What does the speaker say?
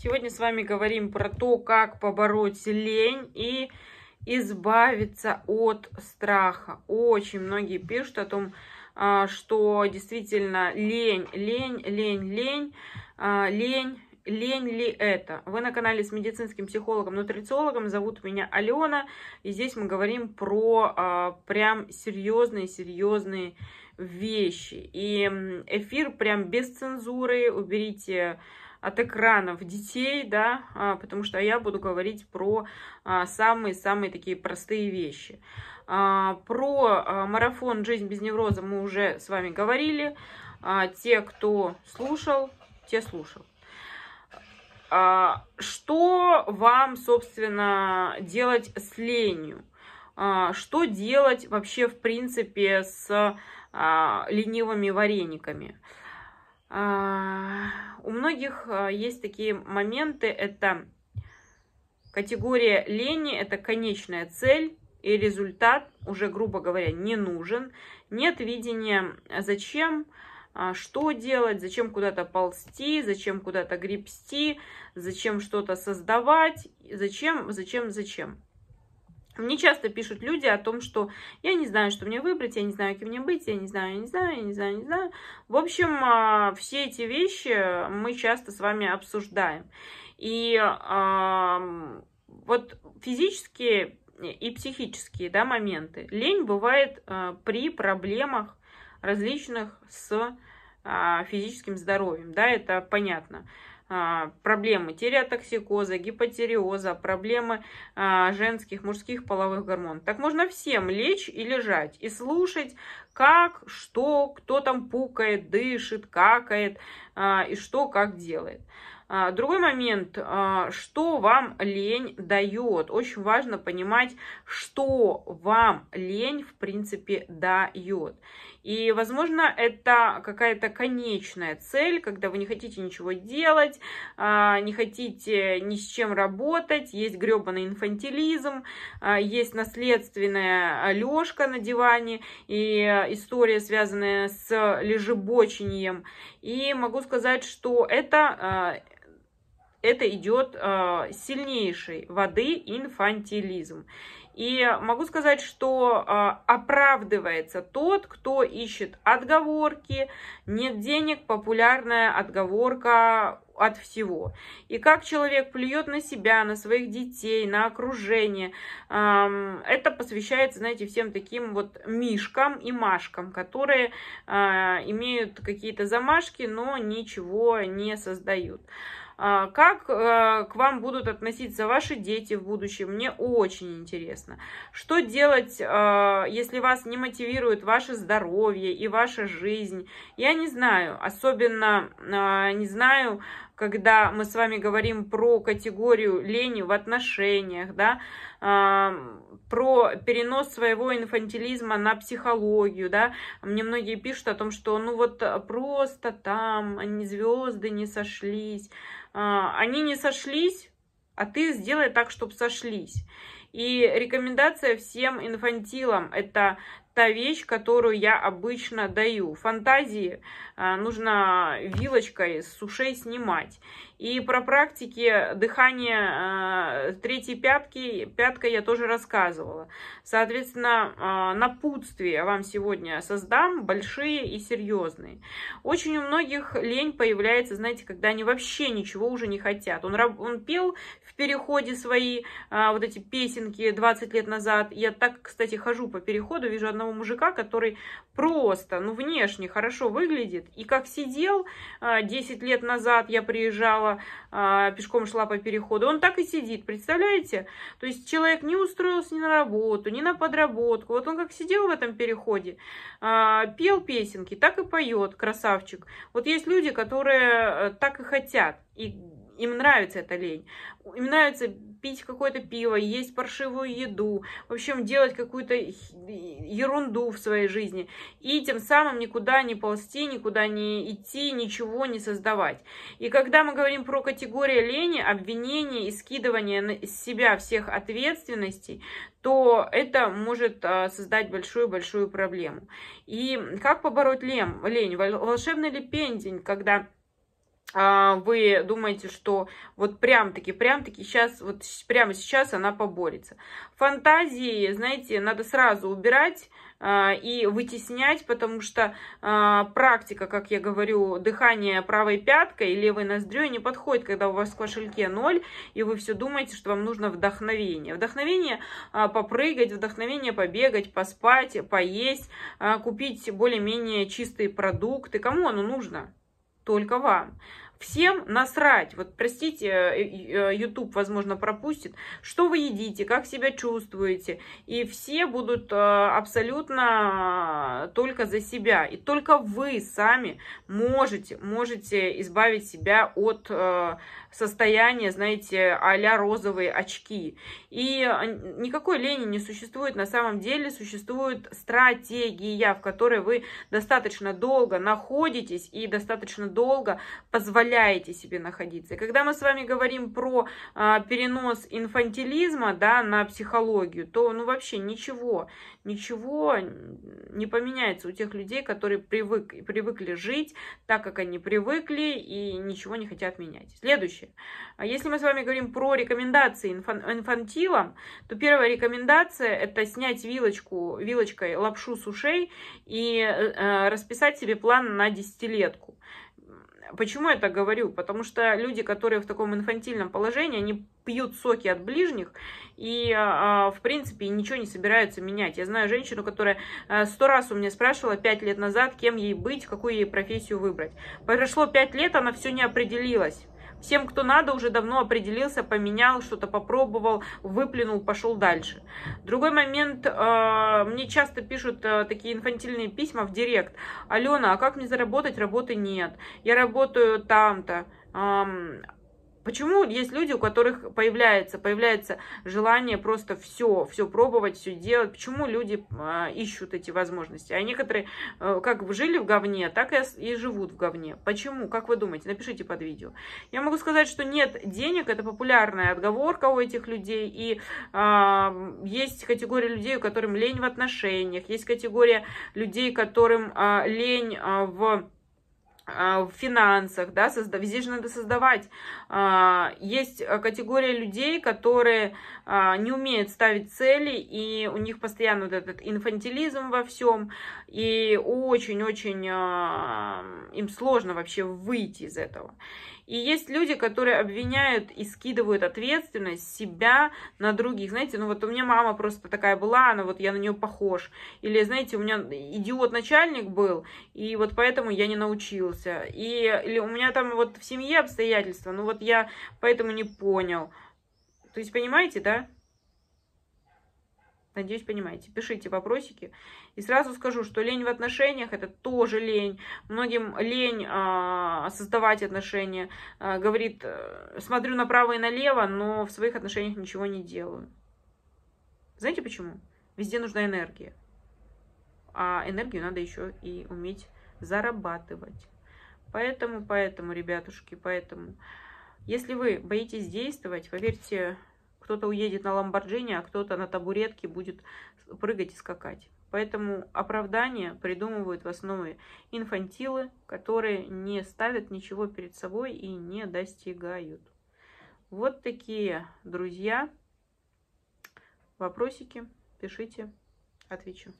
Сегодня с вами говорим про то, как побороть лень и избавиться от страха. Очень многие пишут о том, а, что действительно лень, лень, лень, лень, а, лень, лень ли это? Вы на канале с медицинским психологом-нутрициологом, зовут меня Алена, и здесь мы говорим про а, прям серьезные-серьезные вещи. И эфир прям без цензуры, уберите от экранов детей, да, а, потому что я буду говорить про а, самые-самые такие простые вещи. А, про марафон «Жизнь без невроза» мы уже с вами говорили. Те, кто слушал, те слушал. Что вам, собственно, делать с ленью? Что делать вообще, в принципе, с ленивыми варениками? А, у многих а, есть такие моменты, это категория лени, это конечная цель, и результат уже, грубо говоря, не нужен. Нет видения, зачем, а, что делать, зачем куда-то ползти, зачем куда-то гребсти, зачем что-то создавать, зачем, зачем, зачем. Мне часто пишут люди о том, что я не знаю, что мне выбрать, я не знаю, кем мне быть, я не знаю, я не знаю, я не знаю, я не знаю. В общем, а, все эти вещи мы часто с вами обсуждаем. И э, вот физические и психические да, моменты. Лень бывает э, при проблемах различных с э, физическим здоровьем, да, это понятно. А, проблемы тереотоксикоза, гипотереоза, проблемы а, женских, мужских половых гормонов. Так можно всем лечь и лежать, и слушать, как, что, кто там пукает, дышит, какает, а, и что, как делает. Другой момент, что вам лень дает. Очень важно понимать, что вам лень в принципе дает. И, возможно, это какая-то конечная цель, когда вы не хотите ничего делать, а, не хотите ни с чем работать, есть гребаный инфантилизм, а, есть наследственная лёжка на диване и история, связанная с лежебочением. И могу сказать, что это а, это идет э, сильнейшей воды инфантилизм. И могу сказать, что э, оправдывается тот, кто ищет отговорки, нет денег, популярная отговорка от всего. И как человек плюет на себя, на своих детей, на окружение. Эм, это посвящается, знаете, всем таким вот мишкам и машкам, которые э, имеют какие-то замашки, но ничего не создают. А, как э, к вам будут относиться ваши дети в будущем? Мне очень интересно. Что делать, э, если вас не мотивирует ваше здоровье и ваша жизнь? Я не знаю, особенно э, не знаю, когда мы с вами говорим про категорию лени в отношениях, да, про перенос своего инфантилизма на психологию, да, мне многие пишут о том, что ну вот просто там они звезды не сошлись, а, они не сошлись, а ты сделай так, чтобы сошлись. И рекомендация всем инфантилам – это та вещь, которую я обычно даю. Фантазии а, нужно вилочкой с ушей снимать. И про практики дыхания а, третьей пятки, пяткой я тоже рассказывала. Соответственно, а, напутствие вам сегодня создам, большие и серьезные. Очень у многих лень появляется, знаете, когда они вообще ничего уже не хотят. Он, он пел в переходе свои вот эти песенки 20 лет назад. Я так, кстати, хожу по переходу, вижу одного одного мужика, который просто, ну, внешне хорошо выглядит. И как сидел 10 а, лет назад, я приезжала, а, пешком шла по переходу, он так и сидит, представляете? То есть человек не устроился ни на работу, ни на подработку. Вот он как сидел в этом переходе, а, пел песенки, так и поет, красавчик. Вот есть люди, которые э, так и хотят. И им нравится эта лень. Им нравится пить какое-то пиво, есть паршивую еду, в общем, делать какую-то ерунду в своей жизни. И тем самым никуда не ползти, никуда не идти, ничего не создавать. И когда мы говорим про категорию лени, обвинение и скидывание на себя всех ответственностей, то это может а, создать большую-большую проблему. И как побороть лем, лень? Волшебный ли пензень, когда а, вы думаете, что вот прям-таки, прям-таки сейчас, вот прямо сейчас она поборется. Фантазии, знаете, надо сразу убирать а, и вытеснять, потому что а, практика, как я говорю, дыхание правой пяткой и левой ноздрёй не подходит, когда у вас в кошельке ноль, и вы все думаете, что вам нужно вдохновение. Вдохновение попрыгать, вдохновение побегать, поспать, поесть, купить более-менее чистые продукты. Кому оно нужно? только вам. Всем насрать. Вот простите, э, э, э, YouTube, возможно, пропустит, что вы едите, как себя чувствуете. И все будут абсолютно только за себя. И только вы сами можете, можете избавить себя от состояния, знаете, а розовые очки. И никакой лени не существует. На самом деле существует стратегия, в которой вы достаточно долго находитесь и достаточно долго позволяете позволяете себе находиться. И когда мы с вами говорим про а, перенос инфантилизма да, на психологию, то ну вообще ничего, ничего не поменяется у тех людей, которые привык, привыкли жить так, как они привыкли и ничего не хотят менять. Следующее. А если мы с вами говорим про рекомендации инфан, инфантилам, то первая рекомендация это снять вилочку, вилочкой лапшу с ушей и э, э расписать себе план на десятилетку. Почему я так говорю? Потому что люди, которые в таком инфантильном положении, они пьют соки от ближних и, а, а, в принципе, ничего не собираются менять. Я знаю женщину, которая э, сто раз у меня спрашивала пять лет назад, кем ей быть, какую ей профессию выбрать. Прошло пять лет, она все не определилась. Всем, кто надо, уже давно определился, поменял, что-то попробовал, выплюнул, пошел дальше. Другой момент, а, мне часто пишут а, такие инфантильные письма в директ. Алена, а как мне заработать? Работы нет. Я работаю там-то Почему есть люди, у которых появляется, появляется желание просто все, все пробовать, все делать? Почему люди э, ищут эти возможности? А некоторые э, как жили в говне, так и, и живут в говне. Почему? Как вы думаете? Напишите под видео. Я могу сказать, что нет денег, это популярная отговорка у этих людей. И э, есть категория людей, у которым лень в отношениях, есть категория людей, которым э, лень э, в в финансах, да, созда... здесь же надо создавать а, есть э, категория людей, которые а, не умеют ставить цели, и у них постоянно вот этот инфантилизм во всем, и очень-очень а, им сложно вообще выйти из этого. И есть люди, которые обвиняют и скидывают ответственность себя на других. Знаете, ну вот у меня мама просто такая была, она вот я на нее похож. Или, знаете, у меня идиот начальник был, и вот поэтому я не научился. И, или у меня там вот в семье обстоятельства, ну вот вот я поэтому не понял. То есть, понимаете, да? Надеюсь, понимаете. Пишите вопросики. И сразу скажу, что лень в отношениях – это тоже лень. Многим лень а, создавать отношения. А, говорит, э, смотрю направо и налево, но в своих отношениях ничего не делаю. Знаете почему? Везде нужна энергия. А энергию надо еще и уметь зарабатывать. Поэтому, поэтому, ребятушки, поэтому... Если вы боитесь действовать, поверьте, кто-то уедет на Ламборджини, а кто-то на табуретке будет прыгать и скакать. Поэтому оправдания придумывают в основе инфантилы, которые не ставят ничего перед собой и не достигают. Вот такие, друзья, вопросики пишите, отвечу.